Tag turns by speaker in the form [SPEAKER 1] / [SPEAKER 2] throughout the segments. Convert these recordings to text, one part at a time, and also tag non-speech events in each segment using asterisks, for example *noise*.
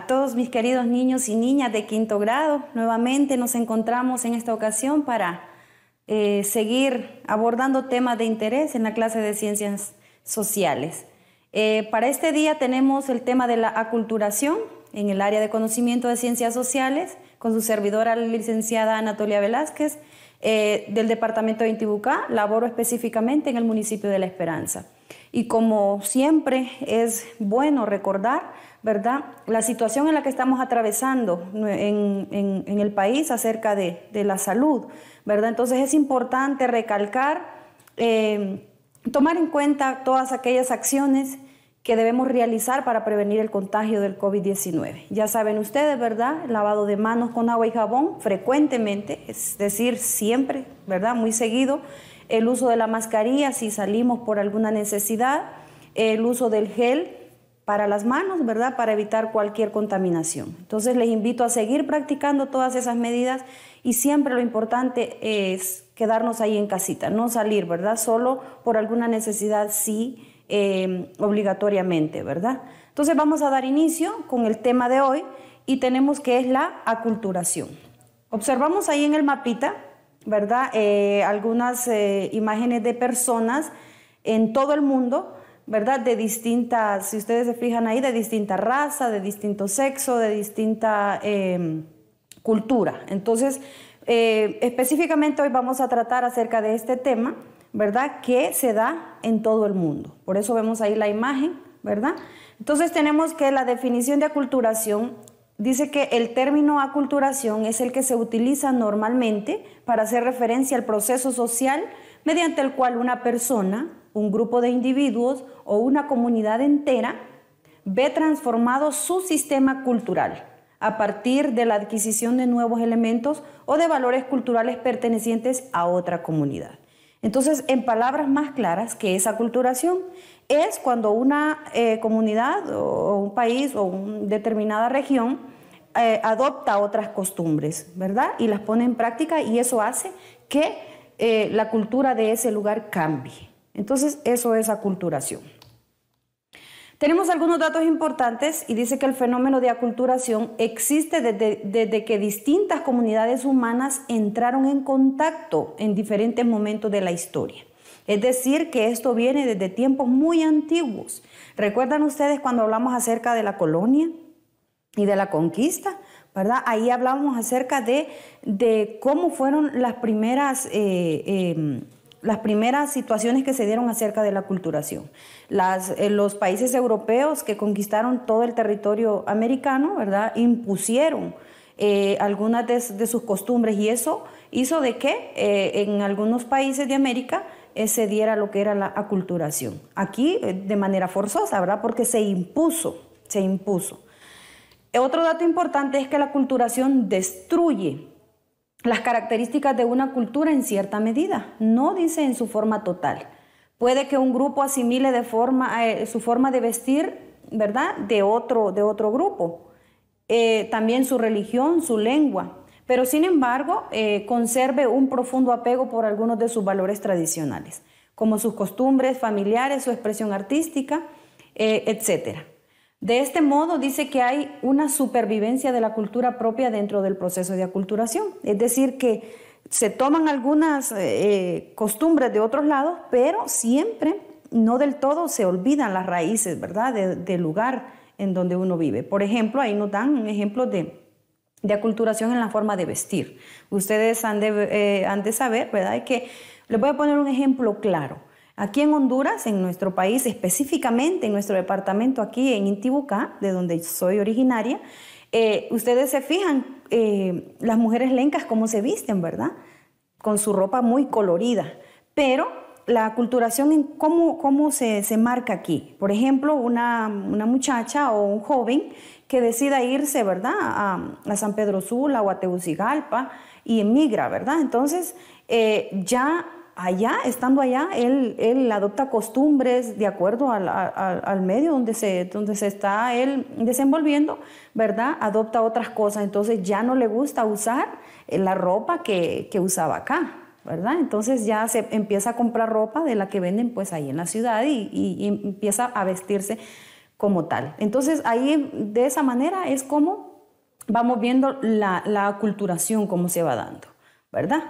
[SPEAKER 1] A todos mis queridos niños y niñas de quinto grado, nuevamente nos encontramos en esta ocasión para eh, seguir abordando temas de interés en la clase de ciencias sociales. Eh, para este día tenemos el tema de la aculturación en el área de conocimiento de ciencias sociales con su servidora licenciada Anatolia Velázquez eh, del departamento de Intibucá. Laboro específicamente en el municipio de La Esperanza. Y como siempre es bueno recordar, ¿verdad? La situación en la que estamos atravesando en, el país acerca de, la salud, ¿verdad? Entonces es importante recalcar, em, tomar en cuenta todas aquellas acciones que debemos realizar para prevenir el contagio del COVID-19. Ya saben ustedes, ¿verdad? Lavado de manos con agua y jabón frecuentemente, es decir, siempre, ¿verdad? Muy seguido el uso de la mascarilla si salimos por alguna necesidad, el uso del gel para las manos, ¿verdad? Para evitar cualquier contaminación. Entonces les invito a seguir practicando todas esas medidas y siempre lo importante es quedarnos ahí en casita, no salir, ¿verdad? Solo por alguna necesidad, sí, em, obligatoriamente, ¿verdad? Entonces vamos a dar inicio con el tema de hoy y tenemos que es la aculturación. Observamos ahí en el mapita ¿verdad? Eh, algunas eh, imágenes de personas en todo el mundo, ¿verdad? De distintas, si ustedes se fijan ahí, de distinta raza, de distinto sexo, de distinta em, cultura. Entonces, eh, específicamente hoy vamos a tratar acerca de este tema, ¿verdad? Que se da en todo el mundo. Por eso vemos ahí la imagen, ¿verdad? Entonces tenemos que la definición de aculturación Dice que el término aculturación es el que se utiliza normalmente para hacer referencia al proceso social mediante el cual una persona, un grupo de individuos o una comunidad entera ve transformado su sistema cultural a partir de la adquisición de nuevos elementos o de valores culturales pertenecientes a otra comunidad. Entonces, en palabras más claras, ¿qué es aculturación? es cuando una eh, comunidad o un país o una determinada región eh, adopta otras costumbres, ¿verdad? Y las pone en práctica y eso hace que eh, la cultura de ese lugar cambie. Entonces, eso es aculturación. Tenemos algunos datos importantes y dice que el fenómeno de aculturación existe desde, que distintas comunidades humanas entraron en contacto en diferentes momentos de la historia. Es decir, que esto viene desde tiempos muy antiguos. ¿Recuerdan ustedes cuando hablamos acerca de la colonia y de la conquista? ¿verdad? Ahí hablamos acerca de, de, cómo fueron las primeras, eh, em, las primeras situaciones que se dieron acerca de la culturación. Eh, los países europeos que conquistaron todo el territorio americano, ¿verdad? Impusieron eh, algunas de, de, sus costumbres y eso hizo de que en algunos países de América se diera lo que era la aculturación. Aquí eh, de manera forzosa, ¿verdad? Porque se impuso, se impuso. Otro dato importante es que la aculturación destruye las características de una cultura en cierta medida, no dice en su forma total. Puede que un grupo asimile eh, su forma de vestir, ¿verdad?, de otro, de otro grupo. Eh, también su religión, su lengua pero sin embargo eh, conserve un profundo apego por algunos de sus valores tradicionales, como sus costumbres familiares, su expresión artística, eh, etc. De este modo dice que hay una supervivencia de la cultura propia dentro del proceso de aculturación, es decir, que se toman algunas eh, costumbres de otros lados, pero siempre no del todo se olvidan las raíces, ¿verdad?, del lugar en donde uno vive. Por ejemplo, ahí nos dan un ejemplo de, de aculturación en la forma de vestir. Ustedes han de, eh, saber, ¿verdad? Que les voy a poner un ejemplo claro. Aquí en Honduras, en nuestro país, específicamente en nuestro departamento aquí en Intibucá, de donde soy originaria, eh, ustedes se fijan, eh, las mujeres lencas cómo se visten, ¿verdad? Con su ropa muy colorida. Pero la aculturación, en cómo, cómo se, marca aquí. Por ejemplo, una, muchacha o un joven que decida irse, ¿verdad?, a, San Pedro Sula a Tegucigalpa y emigra, ¿verdad? Entonces, eh, ya allá, estando allá, él, adopta costumbres de acuerdo al, medio donde se, donde se está él desenvolviendo, ¿verdad? Adopta otras cosas, entonces ya no le gusta usar eh, la ropa que, que usaba acá. Entonces ya se empieza a comprar ropa de la que venden pues ahí en la ciudad y, empieza a vestirse como tal. Entonces ahí de esa manera es como vamos viendo la, la aculturación, cómo se va dando, ¿verdad?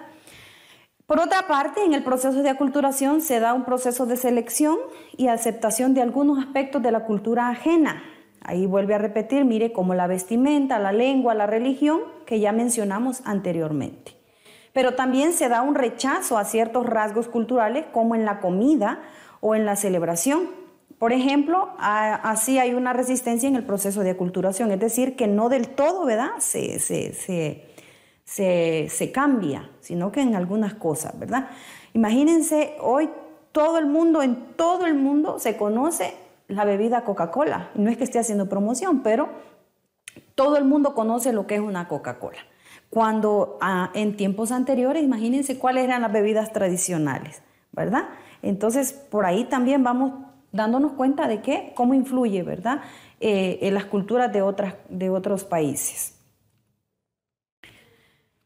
[SPEAKER 1] Por otra parte, en el proceso de aculturación se da un proceso de selección y aceptación de algunos aspectos de la cultura ajena. Ahí vuelve a repetir, mire, como la vestimenta, la lengua, la religión, que ya mencionamos anteriormente pero también se da un rechazo a ciertos rasgos culturales como en la comida o en la celebración. Por ejemplo, así hay una resistencia en el proceso de aculturación, es decir, que no del todo, ¿verdad? Se, se cambia, sino que en algunas cosas, ¿verdad? Imagínense, hoy todo el mundo, en todo el mundo se conoce la bebida Coca-Cola. No es que esté haciendo promoción, pero todo el mundo conoce lo que es una Coca-Cola. Cuando ah, en tiempos anteriores, imagínense cuáles eran las bebidas tradicionales, ¿verdad? Entonces, por ahí también vamos dándonos cuenta de qué cómo influye, ¿verdad?, eh, en las culturas de, otras, de otros países.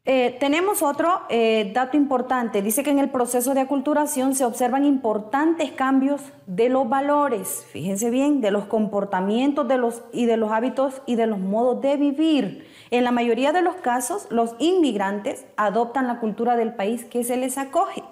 [SPEAKER 1] Eh, tenemos otro eh, dato importante. Dice que en el proceso de aculturación se observan importantes cambios de los valores, fíjense bien, de los comportamientos de los, y de los hábitos y de los modos de vivir. En la mayoría de los casos, los inmigrantes adoptan la cultura del país que se les acoge.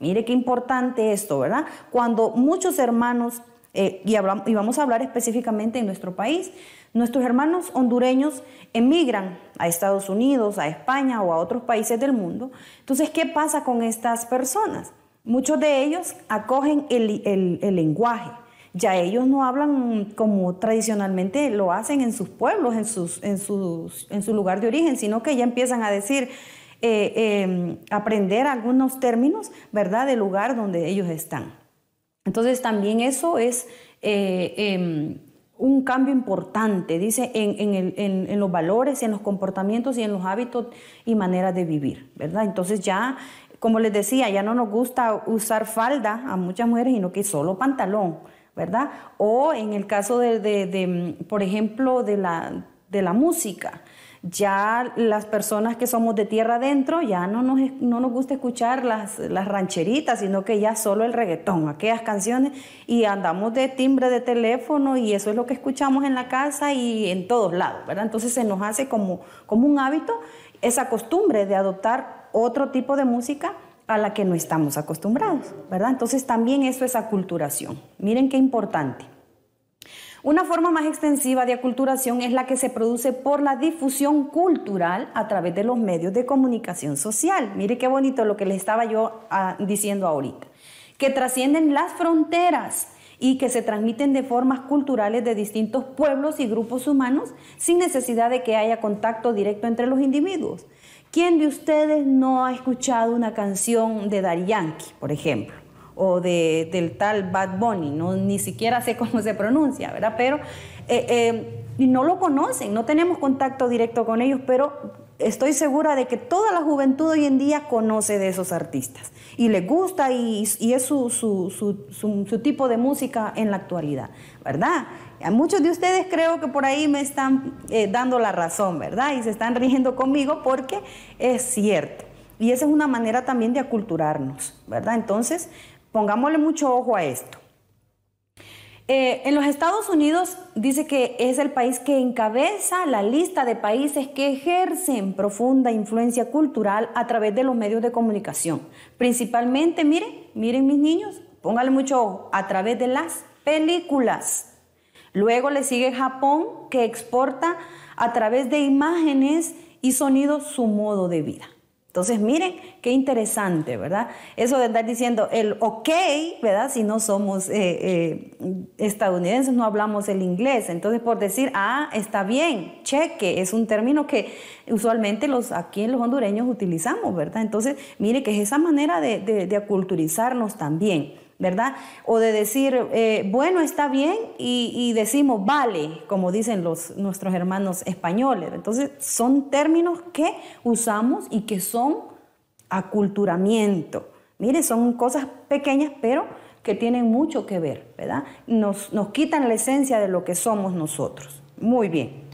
[SPEAKER 1] Mire qué importante esto, ¿verdad? Cuando muchos hermanos, eh, y, y vamos a hablar específicamente en nuestro país, Nuestros hermanos hondureños emigran a Estados Unidos, a España o a otros países del mundo. Entonces, ¿qué pasa con estas personas? Muchos de ellos acogen el, lenguaje. Ya ellos no hablan como tradicionalmente lo hacen en sus pueblos, en, sus, su lugar de origen, sino que ya empiezan a decir, eh, em, aprender algunos términos, ¿verdad?, del lugar donde ellos están. Entonces también eso es eh, em, un cambio importante, dice, en, en, los valores, y en los comportamientos y en los hábitos y maneras de vivir, ¿verdad? Entonces ya, como les decía, ya no nos gusta usar falda a muchas mujeres, sino que solo pantalón, ¿verdad? O en el caso de, de, de por ejemplo, de la, de la música, ya las personas que somos de tierra adentro ya no nos, no nos gusta escuchar las, rancheritas, sino que ya solo el reggaetón, aquellas canciones, y andamos de timbre de teléfono y eso es lo que escuchamos en la casa y en todos lados, ¿verdad? Entonces se nos hace como, como un hábito esa costumbre de adoptar otro tipo de música a la que no estamos acostumbrados, ¿verdad? Entonces también eso es aculturación. Miren qué importante. Una forma más extensiva de aculturación es la que se produce por la difusión cultural a través de los medios de comunicación social. Mire qué bonito lo que les estaba yo ah, diciendo ahorita. Que trascienden las fronteras y que se transmiten de formas culturales de distintos pueblos y grupos humanos sin necesidad de que haya contacto directo entre los individuos. ¿Quién de ustedes no ha escuchado una canción de Dari Yankee, por ejemplo? o del tal Bad Bunny, no, ni siquiera sé cómo se pronuncia, ¿verdad? Pero eh, eh no lo conocen, no tenemos contacto directo con ellos, pero estoy segura de que toda la juventud hoy en día conoce de esos artistas y les gusta y, es su, tipo de música en la actualidad, ¿verdad? A muchos de ustedes creo que por ahí me están eh, dando la razón, ¿verdad? Y se están riendo conmigo porque es cierto. Y esa es una manera también de aculturarnos, ¿verdad? Entonces, Pongámosle mucho ojo a esto. Eh, en los Estados Unidos dice que es el país que encabeza la lista de países que ejercen profunda influencia cultural a través de los medios de comunicación. Principalmente, miren, miren mis niños, pónganle mucho ojo, a través de las películas. Luego le sigue Japón, que exporta a través de imágenes y sonidos su modo de vida. Entonces, miren qué interesante, ¿verdad? Eso de estar diciendo el ok, ¿verdad? Si no somos eh, eh, estadounidenses, no hablamos el inglés. Entonces, por decir, ah, está bien, cheque, es un término que usualmente los, aquí los hondureños utilizamos, ¿verdad? Entonces, miren que es esa manera de, de, de aculturizarnos también. ¿verdad? O de decir, eh, bueno, está bien, y, y, decimos vale, como dicen los, nuestros hermanos españoles. Entonces, son términos que usamos y que son aculturamiento. Mire, son cosas pequeñas, pero que tienen mucho que ver, ¿verdad? Nos, nos quitan la esencia de lo que somos nosotros. Muy bien.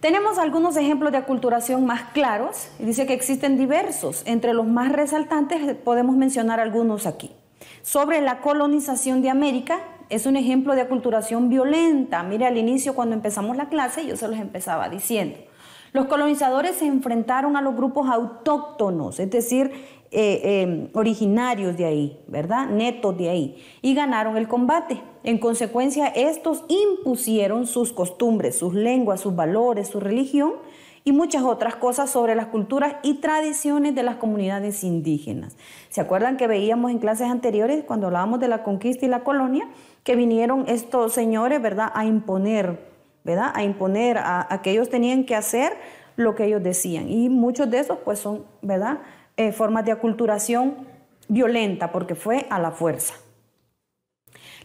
[SPEAKER 1] Tenemos algunos ejemplos de aculturación más claros. Dice que existen diversos. Entre los más resaltantes podemos mencionar algunos aquí sobre la colonización de América. Es un ejemplo de aculturación violenta. Mire, al inicio cuando empezamos la clase yo se los empezaba diciendo. Los colonizadores se enfrentaron a los grupos autóctonos, es decir, eh, em, originarios de ahí, ¿verdad? Netos de ahí, y ganaron el combate. En consecuencia, estos impusieron sus costumbres, sus lenguas, sus valores, su religión y muchas otras cosas sobre las culturas y tradiciones de las comunidades indígenas. ¿Se acuerdan que veíamos en clases anteriores, cuando hablábamos de la conquista y la colonia, que vinieron estos señores, ¿verdad?, a imponer, a imponer a, que ellos tenían que hacer lo que ellos decían. Y muchos de esos, pues, son, ¿verdad?, eh, formas de aculturación violenta, porque fue a la fuerza.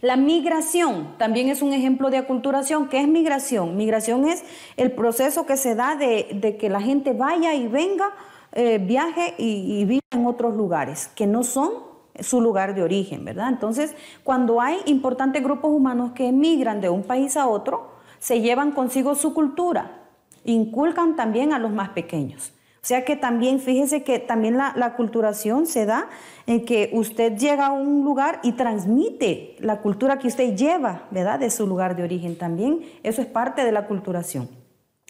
[SPEAKER 1] La migración también es un ejemplo de aculturación. ¿Qué es migración? Migración es el proceso que se da de, que la gente vaya y venga, eh, viaje y, y viva en otros lugares que no son su lugar de origen, ¿verdad? Entonces, cuando hay importantes grupos humanos que emigran de un país a otro, se llevan consigo su cultura, inculcan también a los más pequeños. O sea que también, fíjese que también la, culturación se da en que usted llega a un lugar y transmite la cultura que usted lleva, ¿verdad? De su lugar de origen también. Eso es parte de la culturación.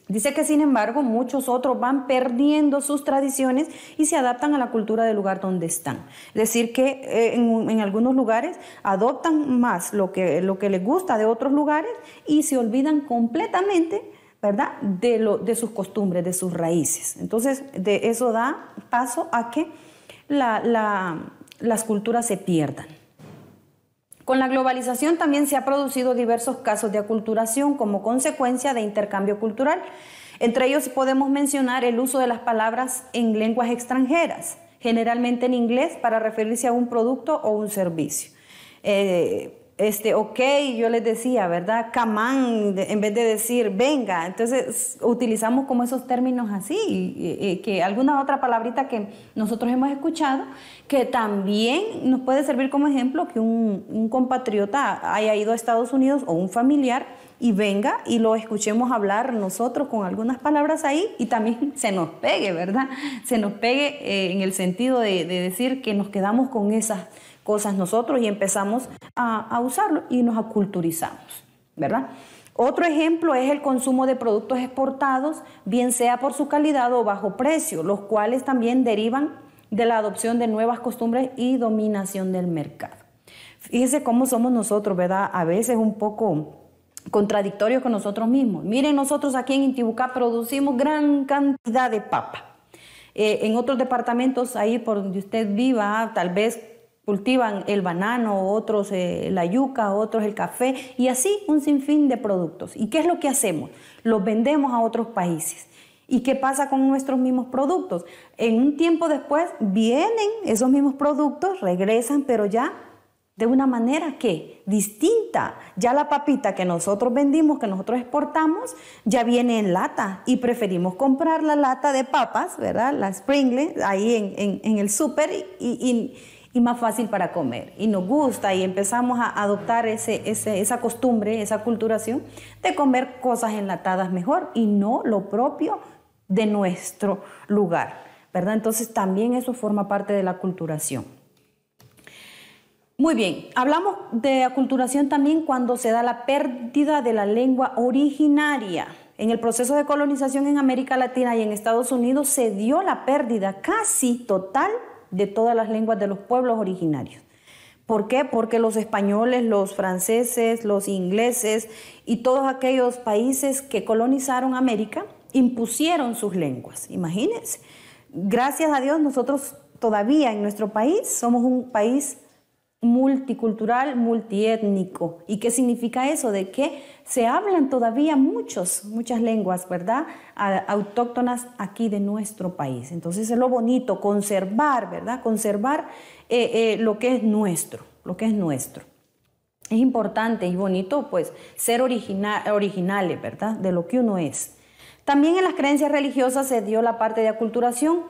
[SPEAKER 1] Dice que sin embargo muchos otros van perdiendo sus tradiciones y se adaptan a la cultura del lugar donde están. Es decir, que eh, en, algunos lugares adoptan más lo que, lo que les gusta de otros lugares y se olvidan completamente ¿verdad? De, lo, de sus costumbres, de sus raíces. Entonces, de eso da paso a que las culturas se pierdan. Con la globalización también se ha producido diversos casos de aculturación como consecuencia de intercambio cultural. Entre ellos podemos mencionar el uso de las palabras en lenguas extranjeras, generalmente en inglés, para referirse a un producto o un servicio. Eh, este, ok, yo les decía, ¿verdad? Camán, en vez de decir, venga. Entonces, utilizamos como esos términos así, que alguna otra palabrita que nosotros hemos escuchado, que también nos puede servir como ejemplo que un, compatriota haya ido a Estados Unidos o un familiar y venga y lo escuchemos hablar nosotros con algunas palabras ahí y también *laughs* se nos pegue, ¿verdad? Se nos pegue eh, en el sentido de, de decir que nos quedamos con esas cosas nosotros y empezamos a, a usarlo y nos aculturizamos, ¿verdad? Otro ejemplo es el consumo de productos exportados, bien sea por su calidad o bajo precio, los cuales también derivan de la adopción de nuevas costumbres y dominación del mercado. Fíjese cómo somos nosotros, ¿verdad? A veces un poco contradictorios con nosotros mismos. Miren, nosotros aquí en Intibucá producimos gran cantidad de papa. Eh, en otros departamentos, ahí por donde usted viva, tal vez cultivan el banano, otros eh, la yuca, otros el café y así un sinfín de productos. ¿Y qué es lo que hacemos? Los vendemos a otros países. ¿Y qué pasa con nuestros mismos productos? En un tiempo después vienen esos mismos productos, regresan, pero ya de una manera que distinta. Ya la papita que nosotros vendimos, que nosotros exportamos, ya viene en lata y preferimos comprar la lata de papas, ¿verdad? La Springle, ahí en, el súper y más fácil para comer. Y nos gusta y empezamos a adoptar ese, esa costumbre, esa culturación de comer cosas enlatadas mejor y no lo propio de nuestro lugar, ¿verdad? Entonces también eso forma parte de la culturación. Muy bien, hablamos de aculturación también cuando se da la pérdida de la lengua originaria. En el proceso de colonización en América Latina y en Estados Unidos se dio la pérdida casi total de todas las lenguas de los pueblos originarios. ¿Por qué? Porque los españoles, los franceses, los ingleses y todos aquellos países que colonizaron América impusieron sus lenguas. Imagínense. Gracias a Dios nosotros todavía en nuestro país somos un país multicultural, multiétnico. ¿Y qué significa eso? De que se hablan todavía muchos, muchas lenguas, ¿verdad? Autóctonas aquí de nuestro país. Entonces es lo bonito, conservar, ¿verdad? Conservar eh, eh, lo que es nuestro, lo que es nuestro. Es importante y bonito, pues, ser original originales, ¿verdad? De lo que uno es. También en las creencias religiosas se dio la parte de aculturación,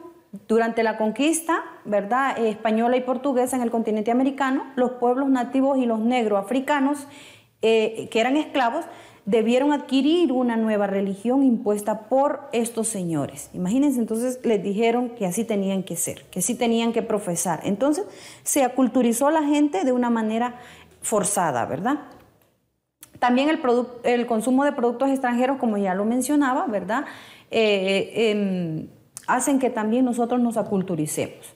[SPEAKER 1] durante la conquista ¿verdad? española y portuguesa en el continente americano, los pueblos nativos y los negros africanos eh, que eran esclavos debieron adquirir una nueva religión impuesta por estos señores. Imagínense, entonces les dijeron que así tenían que ser, que así tenían que profesar. Entonces se aculturizó la gente de una manera forzada, ¿verdad? También el, el consumo de productos extranjeros, como ya lo mencionaba, ¿verdad? Eh, eh, em, hacen que también nosotros nos aculturicemos.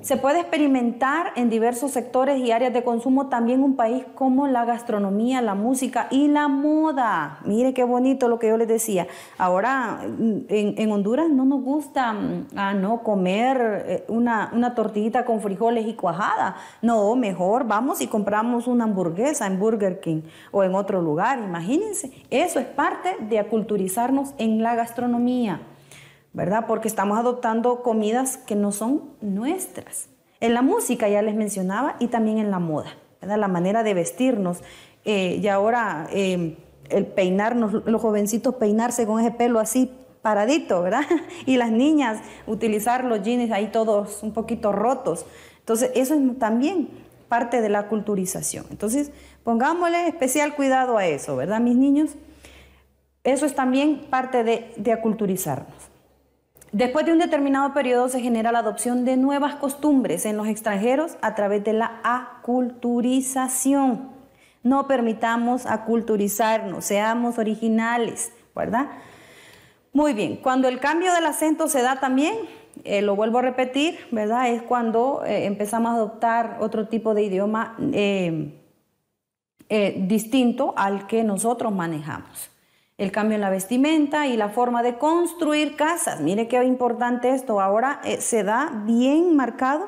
[SPEAKER 1] Se puede experimentar en diversos sectores y áreas de consumo también un país como la gastronomía, la música y la moda. Mire qué bonito lo que yo les decía. Ahora, en, Honduras no nos gusta mm, ah, no, comer eh, una, una, tortillita con frijoles y cuajada. No, mejor vamos y compramos una hamburguesa en Burger King o en otro lugar. Imagínense, eso es parte de aculturizarnos en la gastronomía. ¿verdad? Porque estamos adoptando comidas que no son nuestras. En la música ya les mencionaba y también en la moda, ¿verdad? La manera de vestirnos. Eh, y ahora em, el peinarnos, los jovencitos peinarse con ese pelo así paradito, ¿verdad? *laughs* Y las niñas utilizar los jeans ahí todos un poquito rotos. Entonces, eso es también parte de la culturización. Entonces, pongámosle especial cuidado a eso, ¿verdad, mis niños? Eso es también parte de, de aculturizarnos. Después de un determinado periodo se genera la adopción de nuevas costumbres en los extranjeros a través de la aculturización. No permitamos aculturizarnos, seamos originales, ¿verdad? Muy bien, cuando el cambio del acento se da también, eh, lo vuelvo a repetir, ¿verdad? Es cuando eh, empezamos a adoptar otro tipo de idioma eh, distinto al que nosotros manejamos el cambio en la vestimenta y la forma de construir casas. Mire qué importante esto. Ahora eh, se da bien marcado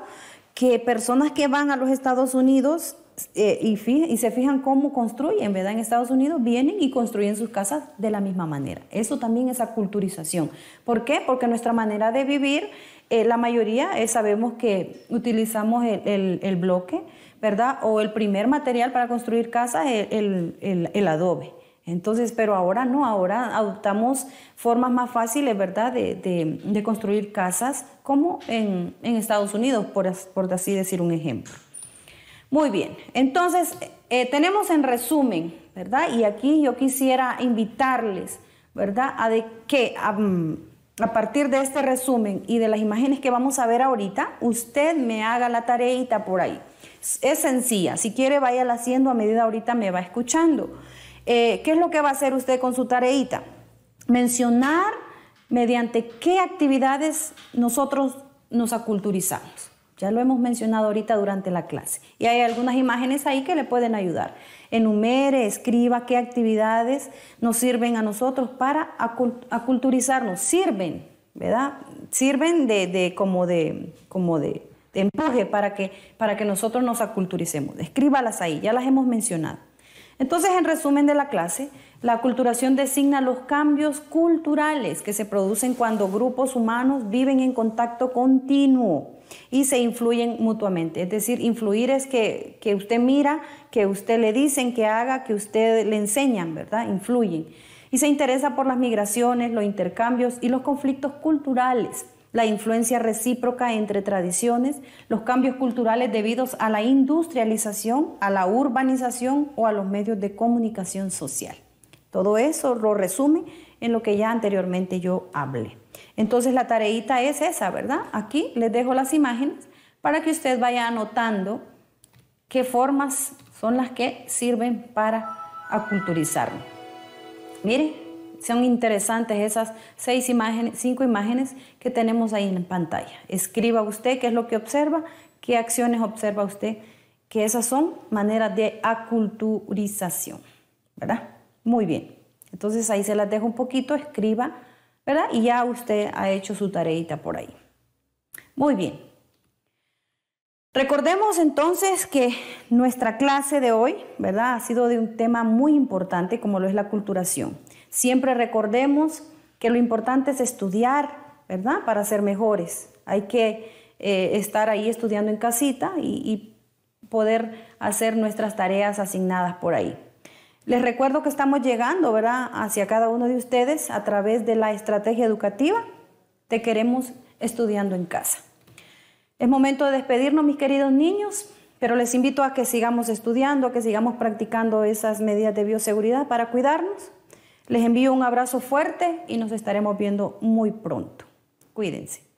[SPEAKER 1] que personas que van a los Estados Unidos eh, y, se fijan cómo construyen, ¿verdad? En Estados Unidos vienen y construyen sus casas de la misma manera. Eso también es aculturización. ¿Por qué? Porque nuestra manera de vivir, eh, la mayoría sabemos que utilizamos el, bloque, ¿verdad? O el primer material para construir casas, es el adobe. Entonces, pero ahora no, ahora adoptamos formas más fáciles, ¿verdad?, de, construir casas, como en, Estados Unidos, por, así decir un ejemplo. Muy bien, entonces eh, tenemos en resumen, ¿verdad? Y aquí yo quisiera invitarles, ¿verdad?, a que a, partir de este resumen y de las imágenes que vamos a ver ahorita, usted me haga la tareita por ahí. Es sencilla, si quiere váyala haciendo a medida ahorita me va escuchando. Eh, ¿Qué es lo que va a hacer usted con su tareita? Mencionar mediante qué actividades nosotros nos aculturizamos. Ya lo hemos mencionado ahorita durante la clase. Y hay algunas imágenes ahí que le pueden ayudar. Enumere, escriba qué actividades nos sirven a nosotros para aculturizarnos. Sirven, ¿verdad? Sirven de, como, de, como de, empuje para que, para que nosotros nos aculturicemos. Escríbalas ahí, ya las hemos mencionado. Entonces, en resumen de la clase, la aculturación designa los cambios culturales que se producen cuando grupos humanos viven en contacto continuo y se influyen mutuamente. Es decir, influir es que, que usted mira, que usted le dicen que haga, que usted le enseñan, ¿verdad? Influyen. Y se interesa por las migraciones, los intercambios y los conflictos culturales la influencia recíproca entre tradiciones, los cambios culturales debidos a la industrialización, a la urbanización o a los medios de comunicación social. Todo eso lo resume en lo que ya anteriormente yo hablé. Entonces la tareita es esa, ¿verdad? Aquí les dejo las imágenes para que usted vaya anotando qué formas son las que sirven para aculturizarnos. Miren, son interesantes esas seis imágenes, cinco imágenes que tenemos ahí en pantalla. Escriba usted qué es lo que observa, qué acciones observa usted, que esas son maneras de aculturización, ¿verdad? Muy bien. Entonces ahí se las dejo un poquito, escriba, ¿verdad? Y ya usted ha hecho su tareita por ahí. Muy bien. Recordemos entonces que nuestra clase de hoy, ¿verdad? Ha sido de un tema muy importante como lo es la aculturación. Siempre recordemos que lo importante es estudiar, ¿verdad? Para ser mejores. Hay que eh, estar ahí estudiando en casita y, y poder hacer nuestras tareas asignadas por ahí. Les recuerdo que estamos llegando, ¿verdad?, hacia cada uno de ustedes a través de la estrategia educativa. Te queremos estudiando en casa. Es momento de despedirnos, mis queridos niños, pero les invito a que sigamos estudiando, a que sigamos practicando esas medidas de bioseguridad para cuidarnos les envío un abrazo fuerte y nos estaremos viendo muy pronto. Cuídense.